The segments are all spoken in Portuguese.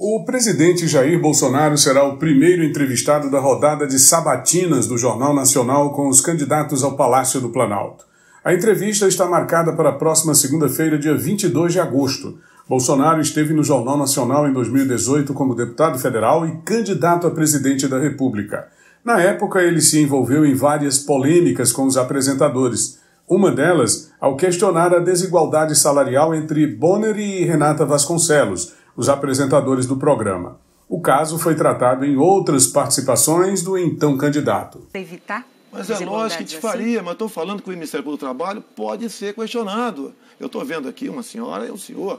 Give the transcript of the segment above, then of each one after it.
O presidente Jair Bolsonaro será o primeiro entrevistado da rodada de sabatinas do Jornal Nacional com os candidatos ao Palácio do Planalto. A entrevista está marcada para a próxima segunda-feira, dia 22 de agosto. Bolsonaro esteve no Jornal Nacional em 2018 como deputado federal e candidato a presidente da República. Na época, ele se envolveu em várias polêmicas com os apresentadores. Uma delas, ao questionar a desigualdade salarial entre Bonner e Renata Vasconcelos, os apresentadores do programa. O caso foi tratado em outras participações do então candidato. Evitar mas é lógico que te assim? faria, mas estou falando que o Ministério do Trabalho pode ser questionado. Eu estou vendo aqui uma senhora e um senhor.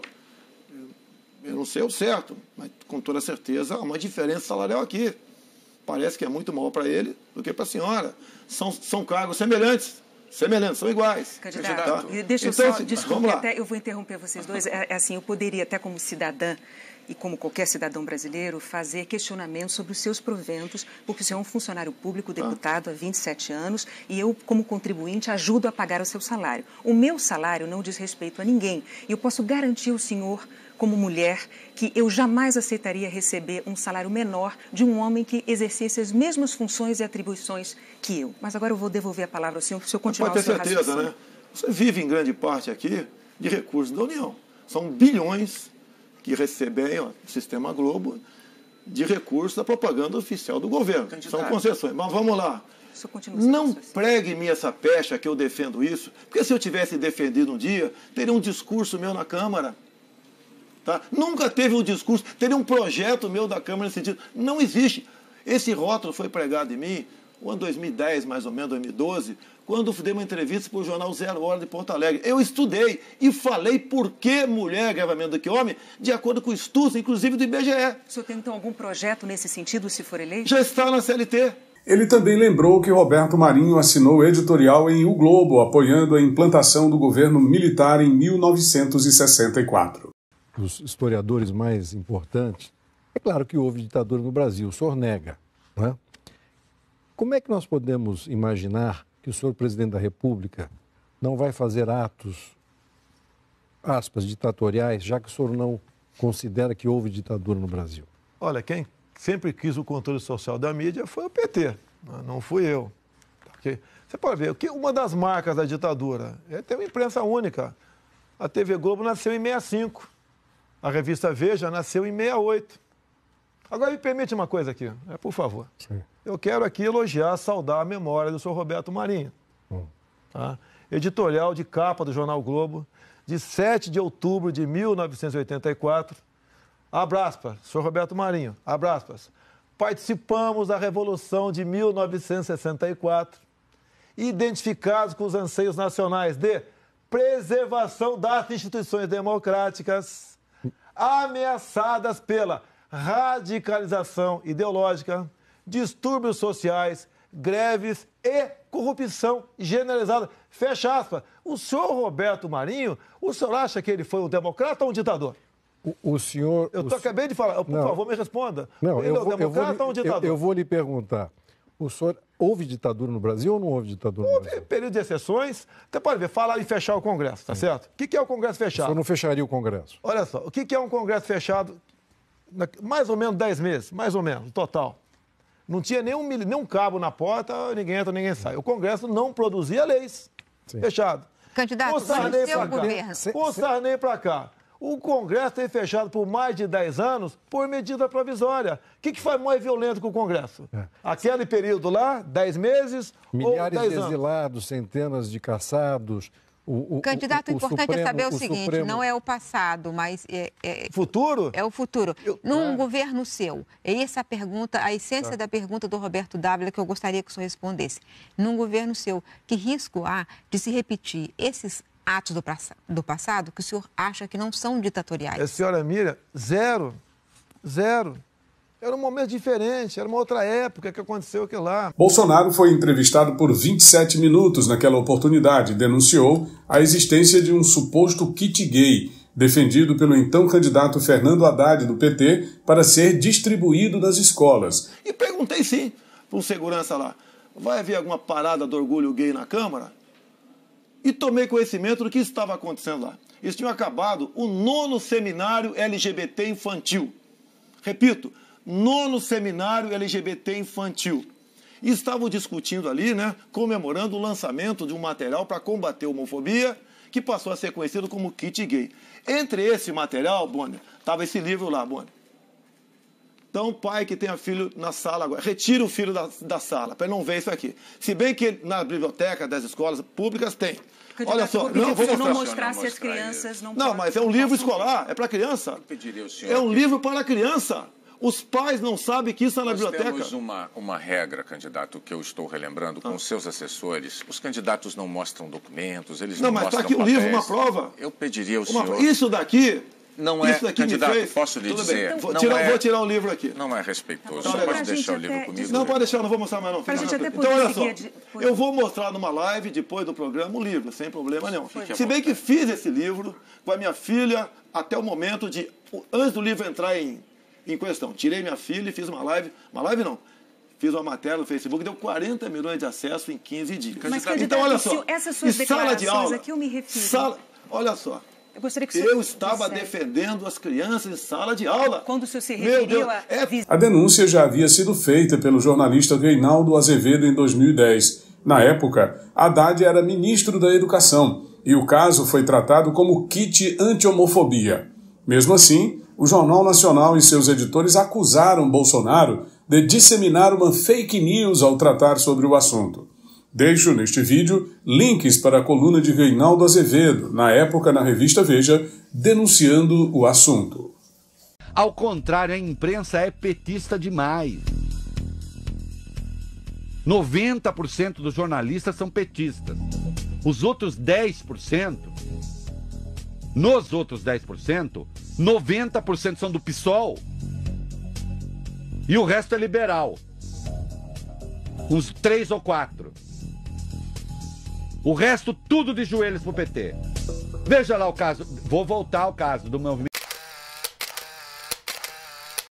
Eu não sei o certo, mas com toda certeza há uma diferença salarial aqui. Parece que é muito maior para ele do que para a senhora. São, são cargos semelhantes semelhantes, são iguais. Candidato, tá? deixa eu então, só, assim, desculpe, até eu vou interromper vocês dois. É, é assim, eu poderia até como cidadã e, como qualquer cidadão brasileiro, fazer questionamentos sobre os seus proventos, porque o senhor é um funcionário público, deputado há 27 anos, e eu, como contribuinte, ajudo a pagar o seu salário. O meu salário não diz respeito a ninguém. E eu posso garantir ao senhor, como mulher, que eu jamais aceitaria receber um salário menor de um homem que exercesse as mesmas funções e atribuições que eu. Mas agora eu vou devolver a palavra ao senhor para o senhor continuar Pode ter o seu certeza, raciocínio. né? Você vive em grande parte aqui de recursos da União. São bilhões que recebem o Sistema Globo de recursos da propaganda oficial do governo. Candidato. São concessões. Mas vamos lá. Não pregue-me essa pecha que eu defendo isso, porque se eu tivesse defendido um dia, teria um discurso meu na Câmara. Tá? Nunca teve um discurso, teria um projeto meu da Câmara nesse sentido. Não existe. Esse rótulo foi pregado em mim o ano 2010, mais ou menos, 2012, quando dei uma entrevista para o jornal Zero Hora de Porto Alegre. Eu estudei e falei por que mulher é ganhava menos do que homem, de acordo com estudos, inclusive do IBGE. O senhor tem, então, algum projeto nesse sentido, se for eleito? Já está na CLT. Ele também lembrou que Roberto Marinho assinou editorial em O Globo, apoiando a implantação do governo militar em 1964. Os historiadores mais importantes. É claro que houve ditadura no Brasil, o senhor nega. Né? Como é que nós podemos imaginar que o senhor presidente da República não vai fazer atos, aspas, ditatoriais, já que o senhor não considera que houve ditadura no Brasil? Olha, quem sempre quis o controle social da mídia foi o PT, né? não fui eu. Você pode ver que uma das marcas da ditadura é ter uma imprensa única. A TV Globo nasceu em 65, a revista Veja nasceu em 68. Agora, me permite uma coisa aqui, é, por favor. Sim. Eu quero aqui elogiar, saudar a memória do senhor Roberto Marinho. Hum. Tá? Editorial de capa do Jornal Globo, de 7 de outubro de 1984. Abraspas, senhor Roberto Marinho, abraspas. Participamos da Revolução de 1964, identificados com os anseios nacionais de preservação das instituições democráticas, ameaçadas pela radicalização ideológica, distúrbios sociais, greves e corrupção generalizada. Fecha aspas. O senhor Roberto Marinho, o senhor acha que ele foi um democrata ou um ditador? O, o senhor. Eu tô, o, acabei de falar, por não, favor, me responda. Não, ele é eu é um vou, democrata eu vou, ou um ditador? Eu, eu, vou lhe perguntar. O senhor. Houve ditadura no Brasil ou não houve ditadura houve no Brasil? Houve período de exceções. Você pode ver, falar em fechar o Congresso, tá Sim. certo? O que é o Congresso fechado? O senhor não fecharia o Congresso. Olha só, o que é um Congresso fechado mais ou menos 10 meses, mais ou menos, total. Não tinha nenhum, nenhum cabo na porta, ninguém entra, ninguém sai. O Congresso não produzia leis. Sim. Fechado. Candidato, o Sarney para cá. o Sarney para cá. O Congresso tem fechado por mais de 10 anos por medida provisória. O que, que foi mais violento que o Congresso? É. Aquele período lá, 10 meses Milhares ou 10 de exilados, anos? centenas de caçados, o, o Candidato, o, é o importante Supremo, é saber o, seguinte: Supremo... não é o passado, mas. É, é futuro? É o futuro. Eu... Num é. governo seu, é essa é a pergunta, a essência tá. da pergunta do Roberto Dávila que eu gostaria que o senhor respondesse. Num governo seu, que risco há de se repetir esses atos do, do passado que o senhor acha que não são ditatoriais? A é, senhora Mira, zero. Zero. Era um momento diferente, era uma outra época que aconteceu aquilo lá. Bolsonaro foi entrevistado por 27 minutos naquela oportunidade. Denunciou a existência de um suposto kit gay, defendido pelo então candidato Fernando Haddad, do PT, para ser distribuído nas escolas. E perguntei sim para um segurança lá: vai haver alguma parada do orgulho gay na Câmara? E tomei conhecimento do que estava acontecendo lá. Eles tinham acabado o nono seminário LGBT infantil. Repito, nono seminário LGBT infantil. E estavam discutindo ali, né, comemorando o lançamento de um material para combater a homofobia, que passou a ser conhecido como kit gay. Entre esse material, Bonner, estava esse livro lá, Bonner. Então, pai que tenha filho na sala agora, retira o filho da, da sala, para ele não ver isso aqui. Se bem que na biblioteca das escolas públicas tem. Olha só, não é vou mostrar. não mostrar se as crianças não Não, mas é um livro escolar, é para criança. Eu pediria senhor. É um livro para criança. Os pais não sabem que isso é na Nós biblioteca. Nós temos uma, uma regra, candidato, que eu estou relembrando, com ah. seus assessores. Os candidatos não mostram documentos, eles não, mostram Não, mas está aqui um livro, uma prova. Eu pediria ao uma, senhor... Isso daqui não é, candidato, posso lhe dizer. Bem, vou, tirar, é, vou tirar o um livro aqui. Não é respeitoso. Tá pode deixar o livro comigo. Não, pode deixar, não vou mostrar mais não. então, olha só, de... eu vou mostrar numa live, depois do programa, o livro, sem problema nenhum. Se bem que tá. fiz esse livro com a minha filha, até o momento de, antes do livro entrar em em questão. Tirei minha filha e fiz uma live, uma live não, fiz uma matéria no Facebook, deu 40 milhões de acesso em 15 dias. Mas, então, olha só. Essas suas sala de aula, aqui eu me refiro. Sala, olha só. Eu gostaria que Eu estava defendendo as crianças em sala de aula. Quando o senhor se referiu Deus, a... É... A denúncia já havia sido feita pelo jornalista Reinaldo Azevedo em 2010. Na época, Haddad era ministro da Educação e o caso foi tratado como kit anti-homofobia. Mesmo assim, o Jornal Nacional e seus editores acusaram Bolsonaro de disseminar uma fake news ao tratar sobre o assunto. Deixo neste vídeo links para a coluna de Reinaldo Azevedo, na época na revista Veja, denunciando o assunto. Ao contrário, a imprensa é petista demais. 90% dos jornalistas são petistas. Os outros 10%, nos outros 10%, 90% são do PSOL e o resto é liberal. Uns três ou quatro. O resto tudo de joelhos pro PT. Veja lá o caso, vou voltar ao caso do movimento